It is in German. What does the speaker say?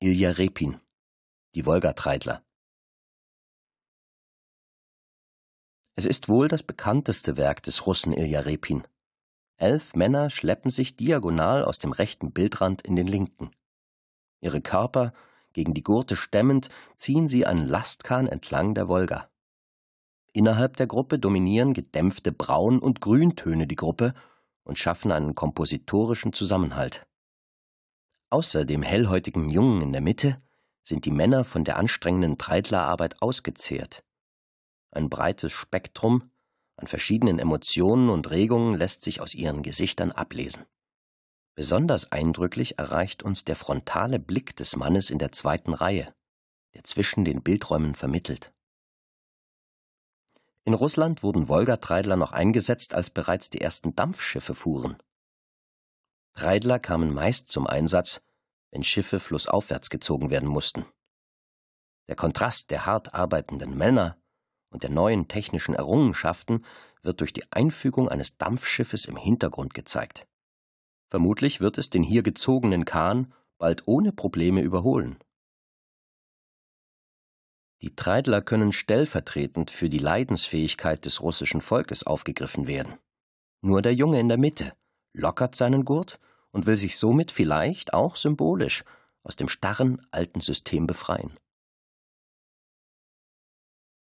Ilja Repin, die Wolgatreidler. Es ist wohl das bekannteste Werk des Russen Ilja Repin. Elf Männer schleppen sich diagonal aus dem rechten Bildrand in den linken. Ihre Körper, gegen die Gurte stemmend, ziehen sie einen Lastkahn entlang der Wolga. Innerhalb der Gruppe dominieren gedämpfte Braun- und Grüntöne die Gruppe und schaffen einen kompositorischen Zusammenhalt. Außer dem hellhäutigen Jungen in der Mitte sind die Männer von der anstrengenden Treidlerarbeit ausgezehrt. Ein breites Spektrum an verschiedenen Emotionen und Regungen lässt sich aus ihren Gesichtern ablesen. Besonders eindrücklich erreicht uns der frontale Blick des Mannes in der zweiten Reihe, der zwischen den Bildräumen vermittelt. In Russland wurden Wolga-Treidler noch eingesetzt, als bereits die ersten Dampfschiffe fuhren. Reidler kamen meist zum Einsatz, wenn Schiffe flussaufwärts gezogen werden mussten. Der Kontrast der hart arbeitenden Männer und der neuen technischen Errungenschaften wird durch die Einfügung eines Dampfschiffes im Hintergrund gezeigt. Vermutlich wird es den hier gezogenen Kahn bald ohne Probleme überholen. Die Treidler können stellvertretend für die Leidensfähigkeit des russischen Volkes aufgegriffen werden. Nur der Junge in der Mitte lockert seinen Gurt und will sich somit vielleicht auch symbolisch aus dem starren alten System befreien.